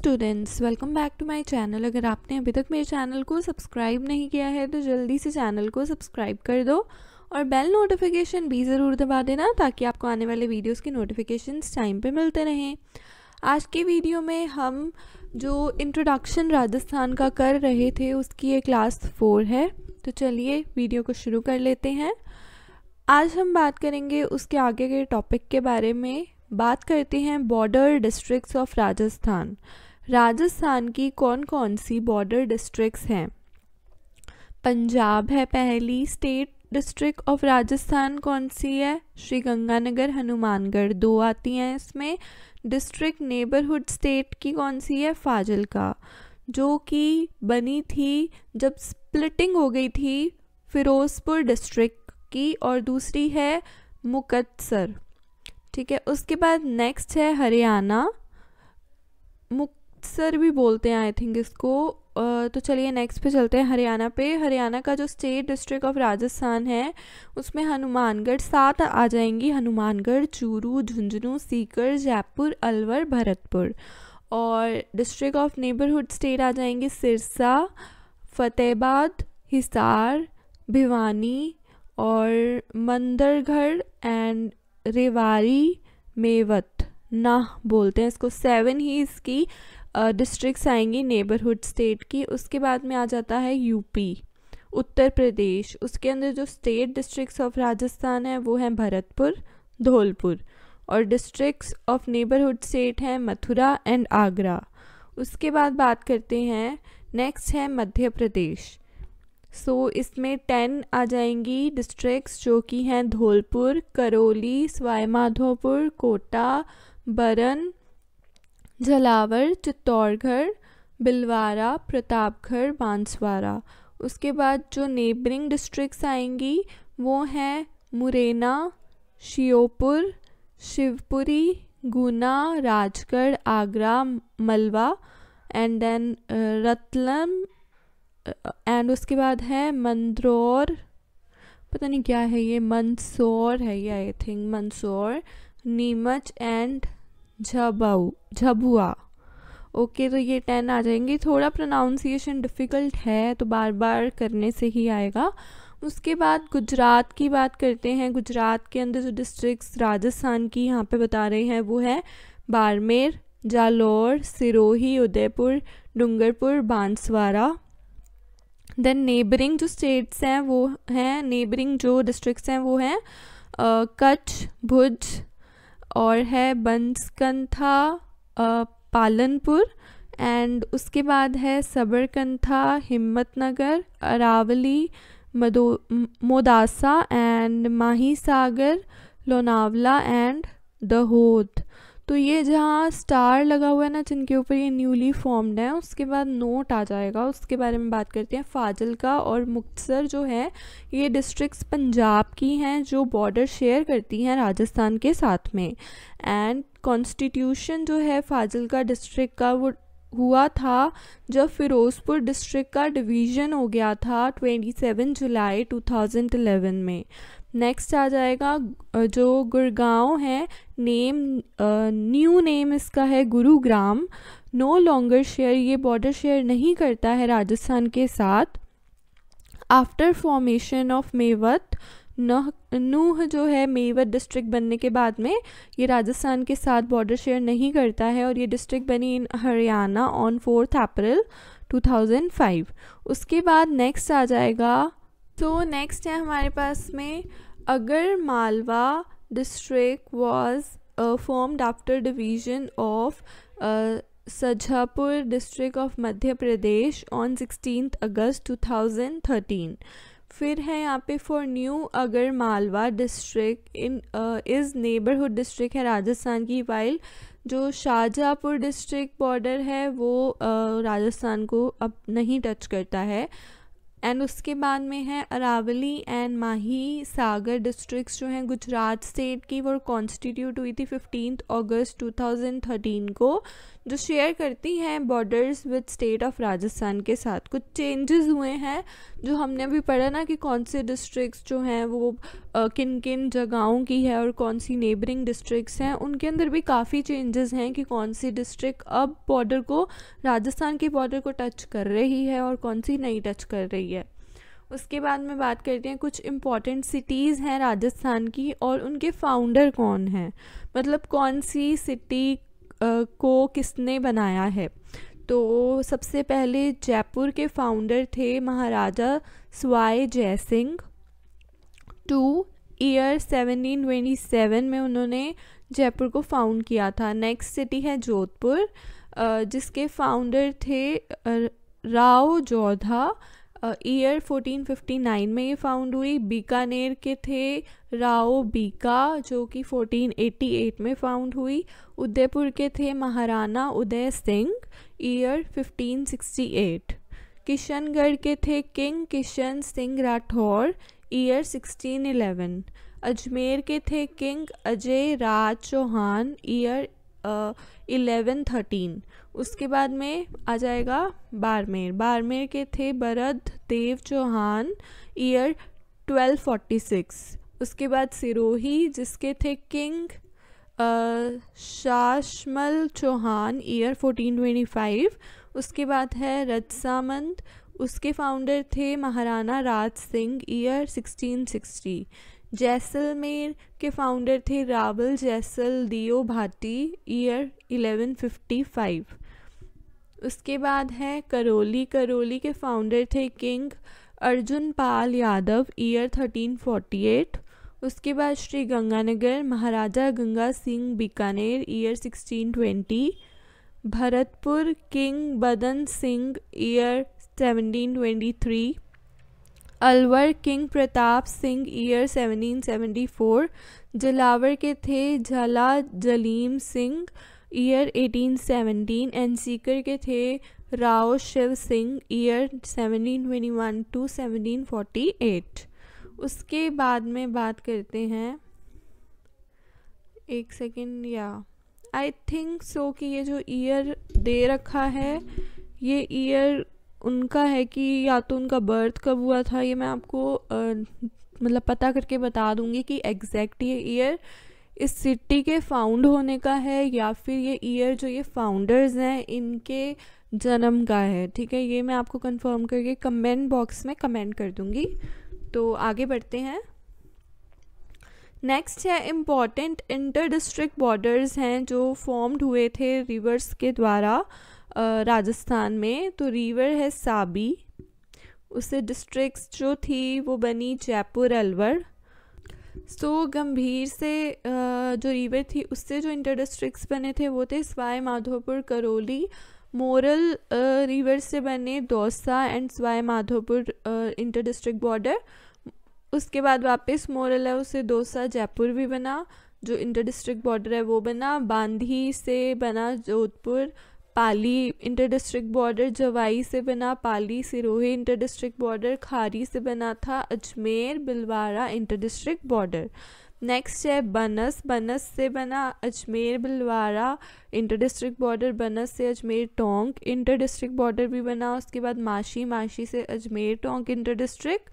students welcome back to my channel अगर आपने अभी तक मेरे चैनल को सब्सक्राइब नहीं किया है तो जल्दी से चैनल को सब्सक्राइब कर दो और बेल नोटिफिकेशन भी ज़रूर दबा देना ताकि आपको आने वाले वीडियोस के नोटिफिकेशंस टाइम पे मिलते रहें आज के वीडियो में हम जो इंट्रोडक्शन राजस्थान का कर रहे थे उसकी ये क्लास फोर है तो चलिए वीडियो को शुरू कर लेते हैं आज हम बात करेंगे उसके आगे के टॉपिक के बारे में बात करते हैं border districts of Rajasthan Rajasthan की कौन कौन सी बॉर्डर डिस्ट्रिक्ट्स हैं पंजाब है पहली स्टेट डिस्ट्रिक्ट ऑफ राजस्थान कौन सी है श्री गंगानगर हनुमानगढ़ दो आती हैं इसमें डिस्ट्रिक्ट नेबरहुड स्टेट की कौन सी है फाजिलका जो कि बनी थी जब स्प्लिटिंग हो गई थी फिरोजपुर डिस्ट्रिक्ट की और दूसरी है मुकतसर ठीक है उसके बाद नेक्स्ट है हरियाणा मुक अमृतसर भी बोलते हैं आई थिंक इसको तो चलिए नेक्स्ट पे चलते हैं हरियाणा पे हरियाणा का जो स्टेट डिस्ट्रिक्ट ऑफ राजस्थान है उसमें हनुमानगढ़ सात आ जाएंगी हनुमानगढ़ चूरू झुंझुनू सीकर जयपुर अलवर भरतपुर और डिस्ट्रिक्ट ऑफ नेबरहुड स्टेट आ जाएंगे सिरसा फतेहबाद हिसार भिवानी और मंदरगढ़ एंड रेवारी मेवत ना बोलते हैं इसको सेवन ही इसकी डिस्ट्रिक्ट्स आएंगी नेबरहुड स्टेट की उसके बाद में आ जाता है यूपी उत्तर प्रदेश उसके अंदर जो स्टेट डिस्ट्रिक्ट्स ऑफ राजस्थान है वो हैं भरतपुर धौलपुर और डिस्ट्रिक्ट्स ऑफ नेबरहुड स्टेट हैं मथुरा एंड आगरा उसके बाद बात करते हैं नेक्स्ट है मध्य प्रदेश सो so, इसमें टेन आ जाएंगी डिस्ट्रिक्ट्स जो कि हैं धौलपुर करौली सवाई माधोपुर कोटा बरन झलावर चित्तौड़गढ़ बिलवारा प्रतापगढ़ बांसवारा उसके बाद जो नेबरिंग डिस्ट्रिक्स आएंगी वो हैं मुरैना श्योपुर शिवपुरी गुना राजगढ़ आगरा मलवा एंड देन रतलम एंड उसके बाद है मंदरौर पता नहीं क्या है ये मंदसौर है ये I think Mandsaur Neemuch and Jhabua Jhabua okay तो ये टेन आ जाएंगे थोड़ा प्रोनाउंसिएशन डिफ़िकल्ट है तो बार बार करने से ही आएगा उसके बाद गुजरात की बात करते हैं गुजरात के अंदर जो डिस्ट्रिक्ट्स राजस्थान की यहाँ पे बता रहे हैं वो है बाड़मेर जालौर सिरोही उदयपुर डूंगरपुर बांसवारा देन नेबरिंग जो स्टेट्स हैं वो हैं नेबरिंग जो डिस्ट्रिक्ट हैं वो हैं कच्छ भुज और है बंसकंथा पालनपुर एंड उसके बाद है सबरकंथा हिम्मतनगर अरावली मदो Modasa and Mahisagar Lonavala and Dahod तो ये जहाँ स्टार लगा हुआ है ना जिनके ऊपर ये न्यूली फॉर्म्ड है उसके बाद नोट आ जाएगा उसके बारे में बात करते हैं फाजिल का और मुक्तसर जो है ये डिस्ट्रिक्ट्स पंजाब की हैं जो बॉर्डर शेयर करती हैं राजस्थान के साथ में एंड कॉन्स्टिट्यूशन जो है फाजिल का डिस्ट्रिक्ट का वो हुआ था जब फ़िरोज़पुर डिस्ट्रिक्ट का डिवीज़न हो गया था 27 जुलाई 2011 में नेक्स्ट आ जाएगा जो गुड़गांव है नेम न्यू नेम इसका है गुरुग्राम नो लॉन्गर शेयर ये बॉर्डर शेयर नहीं करता है राजस्थान के साथ आफ्टर फॉर्मेशन ऑफ मेवत नह नूह जो है मेवत डिस्ट्रिक्ट बनने के बाद में ये राजस्थान के साथ बॉर्डर शेयर नहीं करता है और ये डिस्ट्रिक्ट बनी in Haryana on fourth April 2005 उसके बाद नेक्स्ट आ जाएगा तो नेक्स्ट है हमारे पास में Agar Malwa district was formed after division of Shajapur district of Madhya Pradesh on sixteen August two फिर है यहाँ पे for new Agar Malwa district in is neighbourhood district है राजस्थान की वाइल जो शाहजहाँपुर डिस्ट्रिक्ट बॉर्डर है वो uh, राजस्थान को अब नहीं टच करता है एंड उसके बाद में है Aravalli and Mahisagar districts जो हैं गुजरात स्टेट की वो कॉन्स्टिट्यूट हुई थी फिफ्टीन अगस्त 2013 को जो शेयर करती हैं borders with state of Rajasthan के साथ कुछ चेंजेस हुए हैं जो हमने अभी पढ़ा ना कि कौन से डिस्ट्रिक्ट जो हैं वो किन किन जगहों की है और कौन सी नेबरिंग डिस्ट्रिक्ट्स हैं उनके अंदर भी काफ़ी चेंजेस हैं कि कौन सी डिस्ट्रिक्ट अब बॉर्डर को राजस्थान के बॉर्डर को टच कर रही है और कौन सी नहीं टच कर रही है उसके बाद में बात करते हैं कुछ इम्पॉर्टेंट सिटीज़ हैं राजस्थान की और उनके फाउंडर कौन हैं मतलब कौन सी सिटी को किसने बनाया है तो सबसे पहले जयपुर के फाउंडर थे महाराजा स्वाय जय सिंह टू ईयर 1727 में उन्होंने जयपुर को फाउंड किया था नेक्स्ट सिटी है जोधपुर जिसके फाउंडर थे राव जोधा ईयर 1459 में ये फाउंड हुई बीकानेर के थे राव बीका जो कि 1488 में फाउंड हुई उदयपुर के थे महाराणा उदय सिंह ईयर 1568 किशनगढ़ के थे किंग किशन सिंह राठौर ईयर 1611 अजमेर के थे king Ajay Raj Chauhan year eleven thirteen उसके बाद में आ जाएगा बारमेर बारमेर के थे भरत देव चौहान ईयर 1246 उसके बाद सिरोही जिसके थे किंग शाशमल चौहान ईयर 1425 उसके बाद है रत्सामंद उसके फाउंडर थे महाराणा राज सिंह ईयर 1660 जैसलमेर के फाउंडर थे रावल जैसल दियो भाटी ईयर 1155 उसके बाद है करोली करोली के फाउंडर थे किंग अर्जुन पाल यादव ईयर 1348 उसके बाद Shri Ganganagar Maharaja Ganga Singh Bikaner year 1620 Bharatpur king Badan Singh year 1723 Alwar king Pratap Singh year 1774 Jhalawar के थे झला जलीम सिंह ईयर 1817 एंड सीकर के थे राव शिव सिंह ईयर 1721 टू 1748 उसके बाद में बात करते हैं एक सेकेंड या आई थिंक सो कि ये जो ईयर दे रखा है ये ईयर उनका है कि या तो उनका बर्थ कब हुआ था ये मैं आपको मतलब पता करके बता दूंगी कि एग्जैक्ट ये ईयर इस सिटी के फाउंड होने का है या फिर ये ईयर जो ये फाउंडर्स हैं इनके जन्म का है ठीक है ये मैं आपको कंफर्म करके कमेंट बॉक्स में कमेंट कर दूंगी तो आगे बढ़ते हैं नेक्स्ट है इम्पॉर्टेंट इंटर डिस्ट्रिक्ट बॉर्डर्स हैं जो फॉर्म्ड हुए थे रिवर्स के द्वारा राजस्थान में तो रीवर है साबी उससे डिस्ट्रिक्स जो थी वो बनी जयपुर अलवर सो so, गंभीर से जो रीवर थी उससे जो इंटर डिस्ट्रिक्स बने थे वो थे सवाई माधोपुर करौली मोरल रिवर से बने Dausa and Sawai Madhopur inter district border उसके बाद वापस मोरल है उससे दौसा जयपुर भी बना जो इंटर डिस्ट्रिक्ट बॉर्डर है वो बना बांधी से बना Jodhpur Pali inter district border Jawai से बना Pali Sirohi inter district border Khari से बना था अजमेर बिलवाड़ा इंटर डिस्ट्रिक्ट बॉर्डर नेक्स्ट है बनस बनस से बना अजमेर बिलवाड़ा इंटर डिस्ट्रिक्ट बॉर्डर बनस से Ajmer Tonk inter district border भी बना उसके बाद माशी माशी से अजमेर टोंक इंटर डिस्ट्रिक्ट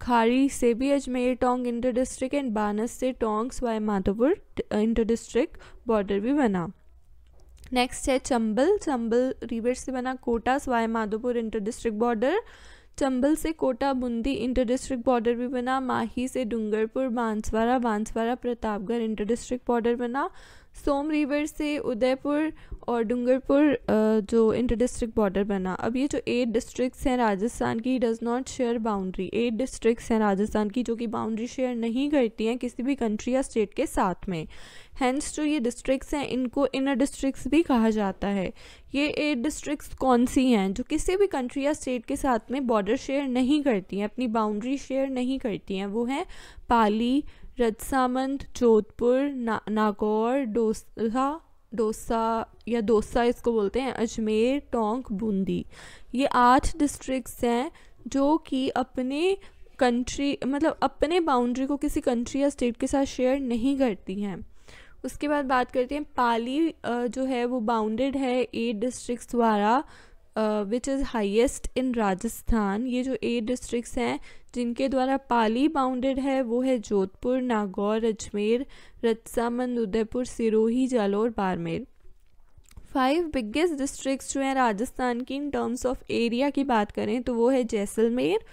खारी से भी Ajmer Tonk inter district and Banas से Tonk Sawai Madhopur inter district border भी बना नेक्स्ट है चंबल चंबल रिवर से बना Kota Sawai Madhopur inter district border Chambal से Kota Bundi inter district border भी बना माही से Dungarpur Banswara Banswara Pratapgarh inter district border बना सोम रिवर से उदयपुर और डूंगरपुर जो इंटर डिस्ट्रिक्ट बॉर्डर बना अब ये जो एट डिस्ट्रिक्ट्स हैं राजस्थान की does not share boundary eight districts हैं राजस्थान की जो कि बाउंड्री शेयर नहीं करती हैं किसी भी कंट्री या स्टेट के साथ में हैंस जो ये डिस्ट्रिक्ट्स हैं इनको इनर डिस्ट्रिक्ट्स भी कहा जाता है ये एट डिस्ट्रिक्ट कौन सी हैं जो किसी भी कंट्री या स्टेट के साथ में बॉर्डर शेयर नहीं करती हैं अपनी बाउंड्री शेयर नहीं करती हैं वो हैं पाली रजसामंद जोधपुर ना, नागौर डोसा डोसा या डोसा इसको बोलते हैं अजमेर टोंक बूंदी ये आठ डिस्ट्रिक्ट्स हैं जो कि अपने कंट्री मतलब अपने बाउंड्री को किसी कंट्री या स्टेट के साथ शेयर नहीं करती हैं उसके बाद बात करते हैं पाली जो है वो बाउंडेड है एट डिस्ट्रिक्ट्स द्वारा which is highest in Rajasthan ये जो एट डिस्ट्रिक्ट्स हैं जिनके द्वारा पाली बाउंडेड है वो है Jodhpur Nagaur Ajmer Rajsamand Udaipur Sirohi Jalore Barmer five biggest districts जो हैं राजस्थान की इन टर्म्स ऑफ एरिया की बात करें तो वो है जैसलमेर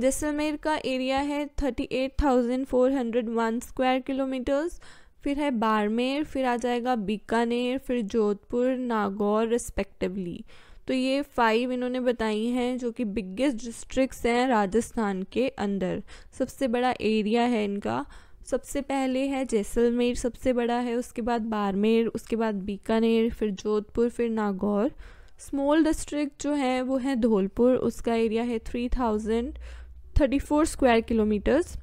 जैसलमेर का एरिया है thirty eight thousand four hundred one square kilometres फिर है बाड़मेर फिर आ जाएगा बीकानेर फिर जोधपुर नागौर रिस्पेक्टिवली तो ये फाइव इन्होंने बताई हैं जो कि बिगेस्ट डिस्ट्रिक्ट्स हैं राजस्थान के अंदर सबसे बड़ा एरिया है इनका सबसे पहले है जैसलमेर सबसे बड़ा है उसके बाद बाड़मेर उसके बाद बीकानेर फिर जोधपुर फिर नागौर स्मॉल डिस्ट्रिक्ट जो है वो है धौलपुर उसका एरिया है three thousand thirty four square kilometres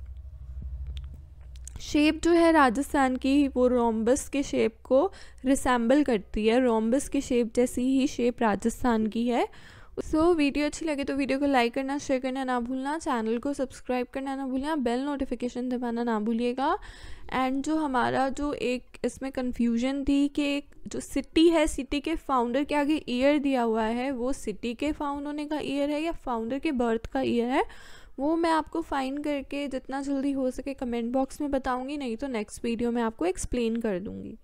shape जो है राजस्थान की वो रोम्बस के शेप को रिसेंबल करती है रोम्बस की शेप जैसी ही शेप राजस्थान की है सो so, वीडियो अच्छी लगे तो वीडियो को लाइक करना शेयर करना ना भूलना चैनल को सब्सक्राइब करना ना भूलना बेल नोटिफिकेशन दबाना ना भूलिएगा एंड जो हमारा जो एक इसमें कन्फ्यूजन थी कि जो सिटी है सिटी के फाउंडर के आगे ईयर दिया हुआ है वो सिटी के फाउंड होने का ईयर है या फाउंडर के बर्थ का ईयर है वो मैं आपको फाइंड करके जितना जल्दी हो सके कमेंट बॉक्स में बताऊँगी नहीं तो नेक्स्ट वीडियो में आपको एक्सप्लेन कर दूँगी